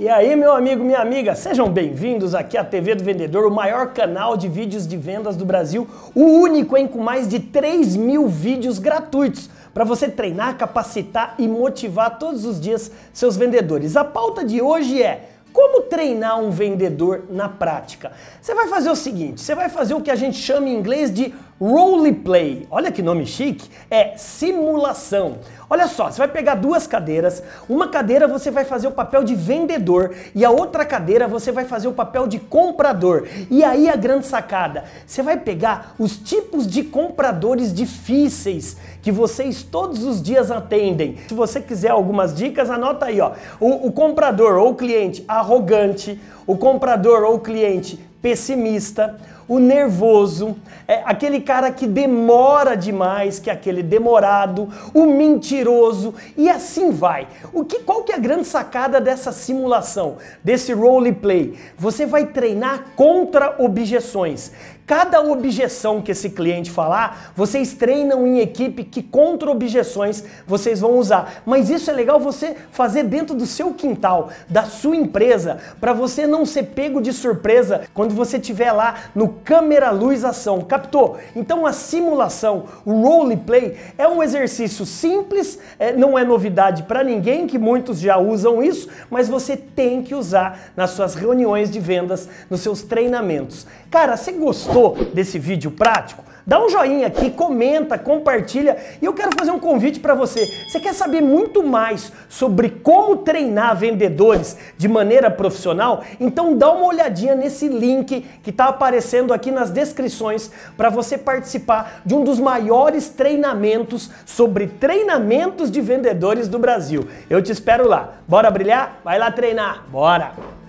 E aí, meu amigo, minha amiga, sejam bem-vindos aqui à TV do Vendedor, o maior canal de vídeos de vendas do Brasil, o único, em com mais de 3 mil vídeos gratuitos para você treinar, capacitar e motivar todos os dias seus vendedores. A pauta de hoje é como treinar um vendedor na prática. Você vai fazer o seguinte, você vai fazer o que a gente chama em inglês de Roleplay, olha que nome chique, é simulação. Olha só, você vai pegar duas cadeiras, uma cadeira você vai fazer o papel de vendedor e a outra cadeira você vai fazer o papel de comprador. E aí a grande sacada, você vai pegar os tipos de compradores difíceis que vocês todos os dias atendem. Se você quiser algumas dicas, anota aí, ó. O, o comprador ou cliente arrogante, o comprador ou cliente pessimista, o nervoso, é aquele cara que demora demais, que é aquele demorado, o mentiroso e assim vai. O que, qual que é a grande sacada dessa simulação, desse roleplay? Você vai treinar contra objeções. Cada objeção que esse cliente falar, vocês treinam em equipe que contra objeções vocês vão usar. Mas isso é legal você fazer dentro do seu quintal, da sua empresa, para você não ser pego de surpresa quando você estiver lá no câmera luz ação. Captou? Então a simulação, o roleplay é um exercício simples, é, não é novidade para ninguém que muitos já usam isso, mas você tem que usar nas suas reuniões de vendas, nos seus treinamentos. Cara, você gostou Gostou desse vídeo prático? Dá um joinha aqui, comenta, compartilha e eu quero fazer um convite para você. Você quer saber muito mais sobre como treinar vendedores de maneira profissional? Então dá uma olhadinha nesse link que está aparecendo aqui nas descrições para você participar de um dos maiores treinamentos sobre treinamentos de vendedores do Brasil. Eu te espero lá. Bora brilhar? Vai lá treinar. Bora!